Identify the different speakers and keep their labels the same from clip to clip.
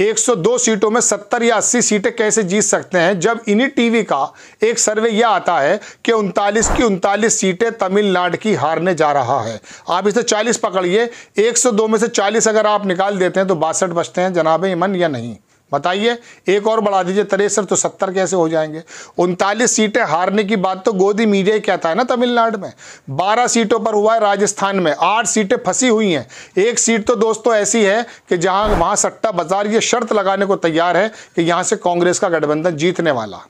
Speaker 1: 102 सीटों में 70 या 80 सीटें कैसे जीत सकते हैं जब इन्हीं टीवी का एक सर्वे यह आता है कि उनतालीस की उनतालीस सीटें तमिलनाडु की हारने जा रहा है आप इसे 40 पकड़िए 102 में से 40 अगर आप निकाल देते हैं तो बासठ बचते हैं जनाब ईमन या नहीं बताइए एक और बढ़ा दीजिए तिरसठ तो सत्तर कैसे हो जाएंगे उनतालीस सीटें हारने की बात तो गोदी मीडिया ही कहता है ना तमिलनाडु में बारह सीटों पर हुआ है राजस्थान में आठ सीटें फंसी हुई हैं एक सीट तो दोस्तों ऐसी है कि जहां वहां सट्टा बाजार ये शर्त लगाने को तैयार है कि यहां से कांग्रेस का गठबंधन जीतने वाला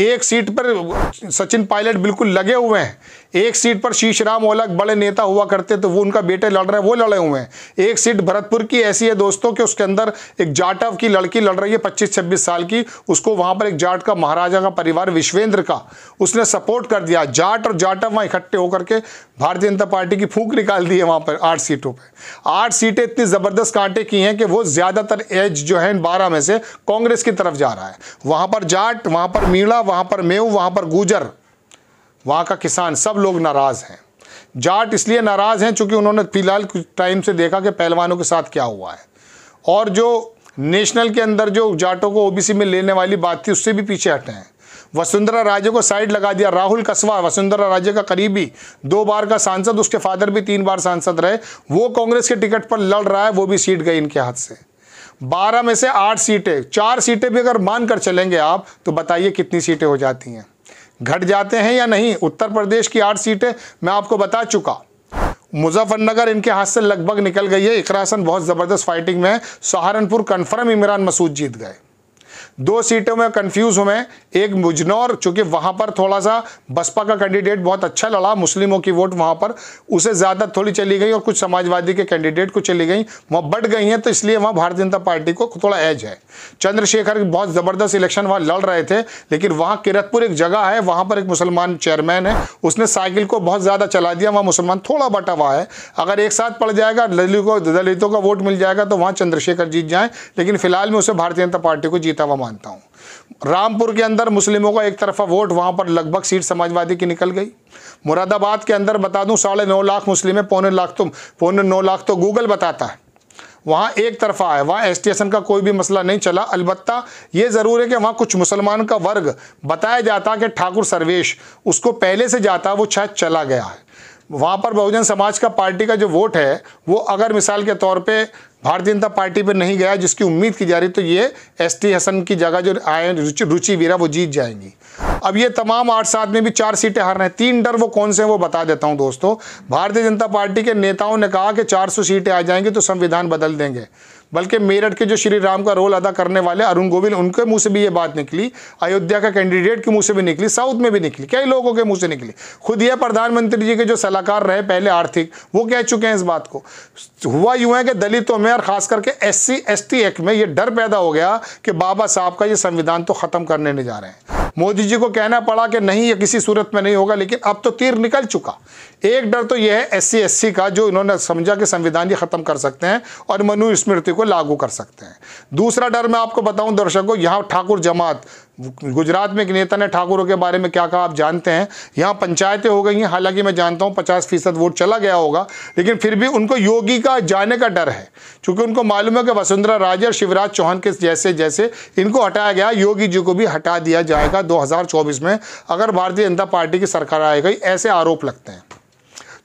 Speaker 1: एक सीट पर सचिन पायलट बिल्कुल लगे हुए हैं एक सीट पर शीशराम ओलक बड़े नेता हुआ करते तो वो उनका बेटे लड़ रहे हैं वो लड़े हुए हैं एक सीट भरतपुर की ऐसी है दोस्तों कि उसके अंदर एक जाटव की लड़की लड़ रही है पच्चीस छब्बीस साल की उसको वहाँ पर एक जाट का महाराजा का परिवार विश्वेंद्र का उसने सपोर्ट कर दिया जाट और जाटव वहाँ इकट्ठे होकर के भारतीय जनता पार्टी की फूक निकाल दी है वहाँ पर आठ सीटों पर आठ सीटें इतनी ज़बरदस्त कांटे की हैं कि वो ज़्यादातर एज जो है इन बारह में से कांग्रेस की तरफ जा रहा है वहाँ पर जाट वहाँ पर मीणा वहाँ पर मेव वहाँ पर गुजर वहाँ का किसान सब लोग नाराज़ हैं जाट इसलिए नाराज़ हैं चूँकि उन्होंने फिलहाल कुछ टाइम से देखा कि पहलवानों के साथ क्या हुआ है और जो नेशनल के अंदर जो जाटों को ओबीसी में लेने वाली बात थी उससे भी पीछे हटे हैं वसुंधरा राजे को साइड लगा दिया राहुल कस्वा वसुंधरा राजे का करीबी दो बार का सांसद उसके फादर भी तीन बार सांसद रहे वो कांग्रेस के टिकट पर लड़ रहा है वो भी सीट गई इनके हाथ से बारह में से आठ सीटें चार सीटें भी अगर मानकर चलेंगे आप तो बताइए कितनी सीटें हो जाती हैं घट जाते हैं या नहीं उत्तर प्रदेश की आठ सीटें मैं आपको बता चुका मुजफ्फरनगर इनके हाथ से लगभग निकल गई है इकरासन बहुत ज़बरदस्त फाइटिंग में है सहारनपुर कन्फर्म इमरान मसूद जीत गए दो सीटों में कंफ्यूज हूं मैं एक मुजनौर चूंकि वहां पर थोड़ा सा बसपा का कैंडिडेट बहुत अच्छा लड़ा मुस्लिमों की वोट वहां पर उसे ज़्यादा थोड़ी चली गई और कुछ समाजवादी के कैंडिडेट को चली गई वहां बढ़ गई हैं तो इसलिए वहां भारतीय जनता पार्टी को थोड़ा एज है चंद्रशेखर बहुत ज़बरदस्त इलेक्शन वहां लड़ रहे थे लेकिन वहां किरतपुर एक जगह है वहां पर एक मुसलमान चेयरमैन है उसने साइकिल को बहुत ज़्यादा चला दिया वहां मुसलमान थोड़ा बटा हुआ है अगर एक साथ पड़ जाएगा दलितों को दलितों का वोट मिल जाएगा तो वहां चंद्रशेखर जीत जाए लेकिन फिलहाल में उसे भारतीय जनता पार्टी को जीता दावा मानता हूँ रामपुर के अंदर मुस्लिमों का एक तरफा वोट वहाँ पर लगभग सीट समाजवादी की निकल गई मुरादाबाद के अंदर बता दूँ साढ़े नौ लाख मुस्लिम है पौने लाख तो पौने नौ लाख तो गूगल बताता है वहाँ एक तरफा है वहाँ एस का कोई भी मसला नहीं चला अलबत् ये ज़रूर है कि वहाँ कुछ मुसलमान का वर्ग बताया जाता कि ठाकुर सर्वेश उसको पहले से जाता वो शायद चला गया है वहाँ पर बहुजन समाज का पार्टी का जो वोट है वो अगर मिसाल के तौर पे भारतीय जनता पार्टी पे नहीं गया जिसकी उम्मीद की जा रही तो ये एस टी हसन की जगह जो आए रुचि वीरा वो जीत जाएंगी अब ये तमाम आठ सात में भी चार सीटें हार रहे हैं तीन डर वो कौन से हैं वो बता देता हूँ दोस्तों भारतीय जनता पार्टी के नेताओं ने कहा कि चार सीटें आ जाएंगी तो संविधान बदल देंगे बल्कि मेरठ के जो श्री राम का रोल अदा करने वाले अरुण गोविल उनके मुंह से भी ये बात निकली अयोध्या का कैंडिडेट के मुंह से भी निकली साउथ में भी निकली कई लोगों के मुंह से निकली खुद यह प्रधानमंत्री जी के जो सलाहकार रहे पहले आर्थिक वो कह चुके हैं इस बात को हुआ यूं है कि दलितों में और खास करके एस सी एक्ट में ये डर पैदा हो गया कि बाबा साहब का ये संविधान तो ख़त्म करने नहीं जा रहे हैं मोदी जी को कहना पड़ा कि नहीं ये किसी सूरत में नहीं होगा लेकिन अब तो तीर निकल चुका एक डर तो यह है एस सी का जो इन्होंने समझा कि संविधान ही ख़त्म कर सकते हैं और मनु स्मृति को लागू कर सकते हैं दूसरा डर मैं आपको बताऊं दर्शकों यहाँ ठाकुर जमात गुजरात में एक नेता ने ठाकुरों के बारे में क्या कहा आप जानते हैं यहाँ पंचायतें हो गई हैं हालांकि मैं जानता हूँ पचास फीसद वोट चला गया होगा लेकिन फिर भी उनको योगी का जाने का डर है क्योंकि उनको मालूम है कि वसुंधरा राजे और शिवराज चौहान के जैसे जैसे इनको हटाया गया योगी जी को भी हटा दिया जाएगा दो में अगर भारतीय जनता पार्टी की सरकार आएगी ऐसे आरोप लगते हैं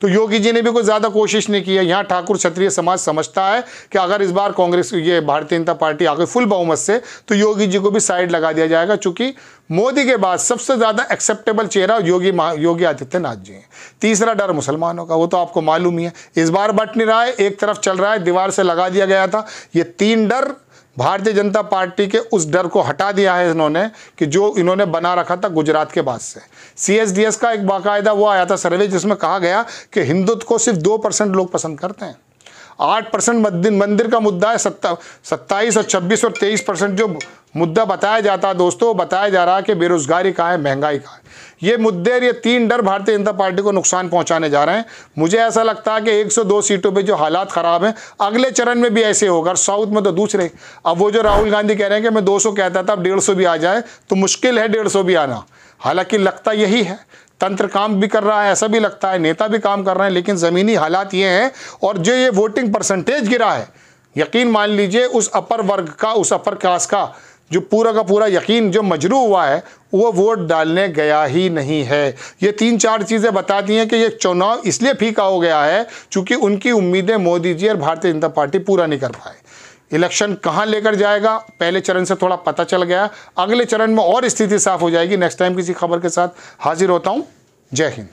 Speaker 1: तो योगी जी ने भी कोई ज़्यादा कोशिश नहीं की है यहाँ ठाकुर क्षत्रिय समाज समझता है कि अगर इस बार कांग्रेस ये भारतीय जनता पार्टी आ गई फुल बहुमत से तो योगी जी को भी साइड लगा दिया जाएगा चूंकि मोदी के बाद सबसे ज़्यादा एक्सेप्टेबल चेहरा योगी योगी आदित्यनाथ जी हैं तीसरा डर मुसलमानों का वो तो आपको मालूम ही है इस बार बट नहीं रहा है एक तरफ चल रहा है दीवार से लगा दिया गया था ये तीन डर भारतीय जनता पार्टी के उस डर को हटा दिया है इन्होंने कि जो इन्होंने बना रखा था गुजरात के बाद से सीएसडीएस का एक बाकायदा वो आया था सर्वे जिसमें कहा गया कि हिंदुत्व को सिर्फ दो परसेंट लोग पसंद करते हैं आठ परसेंट मंदिर का मुद्दा है सत्ता सत्ताईस और छब्बीस और तेईस परसेंट जो मुद्दा बताया जाता दोस्तों बताया जा रहा है कि बेरोजगारी कहाँ है महंगाई का है ये मुद्दे ये तीन डर भारतीय जनता पार्टी को नुकसान पहुंचाने जा रहे हैं मुझे ऐसा लगता है कि 102 सीटों पे जो हालात ख़राब हैं अगले चरण में भी ऐसे होगा साउथ में तो दूसरे अब वो जो राहुल गांधी कह रहे हैं कि मैं दो कहता था अब डेढ़ भी आ जाए तो मुश्किल है डेढ़ भी आना हालांकि लगता यही है तंत्र काम भी कर रहा है ऐसा भी लगता है नेता भी काम कर रहे हैं लेकिन ज़मीनी हालात ये हैं और जो ये वोटिंग परसेंटेज गिरा है यकीन मान लीजिए उस अपर वर्ग का उस अपर क्लास का जो पूरा का पूरा यकीन जो मजरू हुआ है वो वोट डालने गया ही नहीं है ये तीन चार चीज़ें बताती हैं कि ये चुनाव इसलिए फीका हो गया है क्योंकि उनकी उम्मीदें मोदी जी और भारतीय जनता पार्टी पूरा नहीं कर पाए इलेक्शन कहाँ लेकर जाएगा पहले चरण से थोड़ा पता चल गया अगले चरण में और स्थिति साफ हो जाएगी नेक्स्ट टाइम किसी खबर के साथ हाजिर होता हूँ जय हिंद